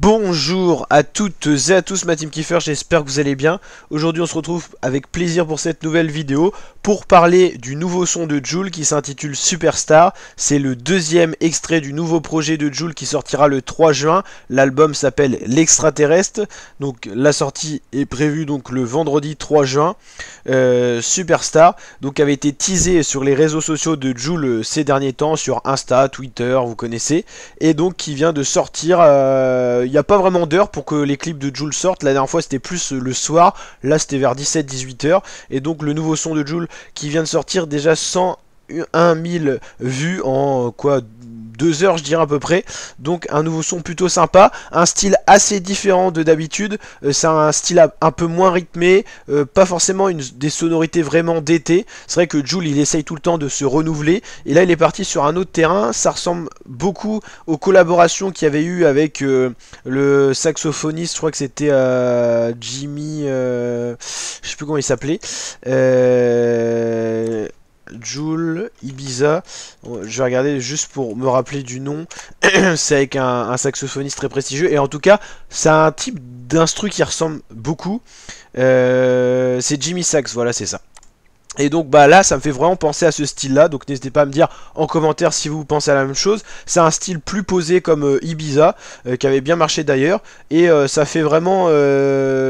Bonjour à toutes et à tous ma team Kiefer, j'espère que vous allez bien. Aujourd'hui on se retrouve avec plaisir pour cette nouvelle vidéo pour parler du nouveau son de Joule qui s'intitule Superstar. C'est le deuxième extrait du nouveau projet de Joule qui sortira le 3 juin. L'album s'appelle L'extraterrestre. Donc la sortie est prévue donc le vendredi 3 juin. Euh, Superstar donc avait été teasé sur les réseaux sociaux de Joule ces derniers temps sur Insta, Twitter, vous connaissez et donc qui vient de sortir euh, pas vraiment d'heure pour que les clips de Joule sortent. La dernière fois, c'était plus euh, le soir. Là, c'était vers 17-18h. Et donc, le nouveau son de Joule qui vient de sortir déjà 101 000 vues en euh, quoi deux heures je dirais à peu près. Donc un nouveau son plutôt sympa, un style assez différent de d'habitude. Euh, c'est un style un peu moins rythmé, euh, pas forcément des sonorités vraiment d'été. C'est vrai que Jules il essaye tout le temps de se renouveler. Et là il est parti sur un autre terrain. Ça ressemble beaucoup aux collaborations qu'il y avait eu avec euh, le saxophoniste, je crois que c'était Jimmy, je sais plus comment il s'appelait. Joule, Ibiza. Euh, je vais regarder juste pour me rappeler du nom. C'est avec un, saxophoniste très prestigieux. Et en tout cas, c'est un type d'instru qui ressemble beaucoup. Euh, c'est Jimmy Sax, voilà, c'est ça. Et donc bah là ça me fait vraiment penser à ce style là donc n'hésitez pas à me dire en commentaire si vous pensez à la même chose c'est un style plus posé comme euh, Ibiza euh, qui avait bien marché d'ailleurs et euh, ça fait vraiment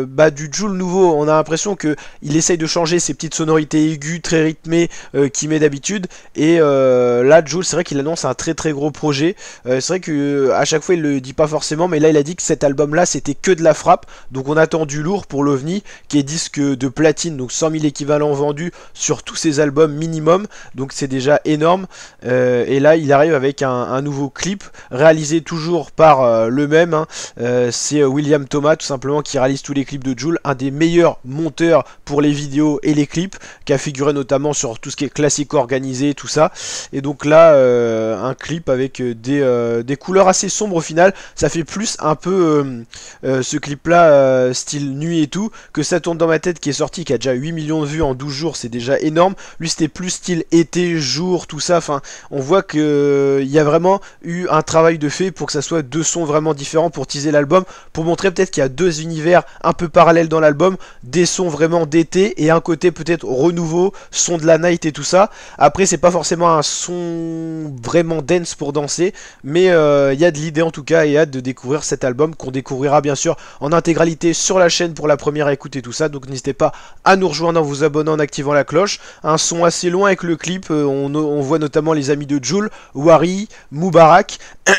bah, du Joule nouveau on a l'impression qu'il essaye de changer ses petites sonorités aiguës très rythmées qu'il met d'habitude et là Joule c'est vrai qu'il annonce un très très gros projet c'est vrai qu'à à chaque fois il le dit pas forcément mais là il a dit que cet album là c'était que de la frappe donc on attend du lourd pour l'OVNI qui est disque de platine donc 100 000 équivalents vendus sur tous ses albums minimum, donc c'est déjà énorme. Euh, et là, il arrive avec un, nouveau clip réalisé toujours par euh, le même. Hein. Euh, c'est William Thomas, tout simplement, qui réalise tous les clips de Jules, un des meilleurs monteurs pour les vidéos et les clips, qui a figuré notamment sur tout ce qui est classique organisé, tout ça. Et donc là, un clip avec des, des, couleurs assez sombres au final. Ça fait plus un peu ce clip-là, style nuit et tout, que ça tourne dans ma tête, qui est sorti, qui a déjà 8 millions de vues en 12 jours, c'est énorme. Lui, c'était plus style été, jour, tout ça. Enfin, on voit que euh, il y a vraiment eu un travail de fait pour que ça soit deux sons vraiment différents pour teaser l'album, pour montrer peut-être qu'il y a deux univers un peu parallèles dans l'album, des sons vraiment d'été et un côté peut-être renouveau, son de la night et tout ça. Après, c'est pas forcément un son vraiment dense pour danser, mais euh, il y a de l'idée en tout cas et hâte de découvrir cet album qu'on découvrira bien sûr en intégralité sur la chaîne pour la première écoute et tout ça. Donc n'hésitez pas à nous rejoindre en vous abonnant en activant la cloche cloche. Un son assez loin avec le clip, euh, on, voit notamment les amis de Jules, Wari, Moubarak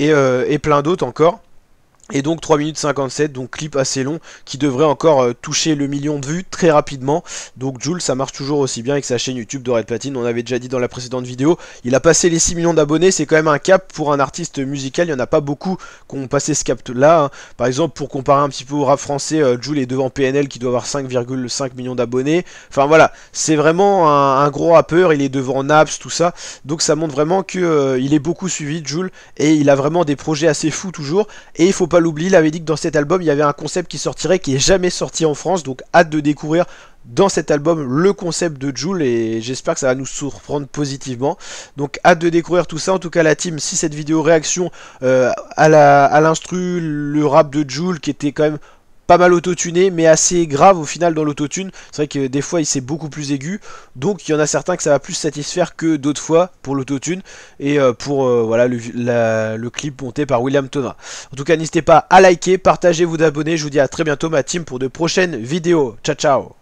euh, et plein d'autres encore. Et donc 3 minutes 57, donc clip assez long, qui devrait encore euh, toucher le million de vues très rapidement. Donc Jules, ça marche toujours aussi bien avec sa chaîne YouTube de Red Platine, on avait déjà dit dans la précédente vidéo. Il a passé les 6 millions d'abonnés, c'est quand même un cap pour un artiste musical, il n'y en a pas beaucoup qui ont passé ce cap là. Hein. Par exemple, pour comparer un petit peu au rap français, euh, Jules est devant PNL qui doit avoir 5,5 millions d'abonnés. Enfin voilà, c'est vraiment un, gros rappeur, il est devant Naps, tout ça. Donc ça montre vraiment qu'il euh, il est beaucoup suivi, Jules, et il a vraiment des projets assez fous toujours. Et il faut pas l'oublie l'oublier, il avait dit que dans cet album, il y avait un concept qui sortirait, qui est jamais sorti en France, donc hâte de découvrir dans cet album le concept de Joule et j'espère que ça va nous surprendre positivement. Donc hâte de découvrir tout ça. En tout cas la team, si cette vidéo réaction euh, à l'instru, le rap de Joule qui était quand même pas mal autotuné, mais assez grave au final dans l'autotune. C'est vrai que des fois, il s'est beaucoup plus aigu. Donc, il y en a certains que ça va plus satisfaire que d'autres fois pour l'autotune et euh, pour euh, voilà le, le, clip monté par William Thomas. En tout cas, n'hésitez pas à liker, partager, vous abonner. Je vous dis à très bientôt, ma team, pour de prochaines vidéos. Ciao, ciao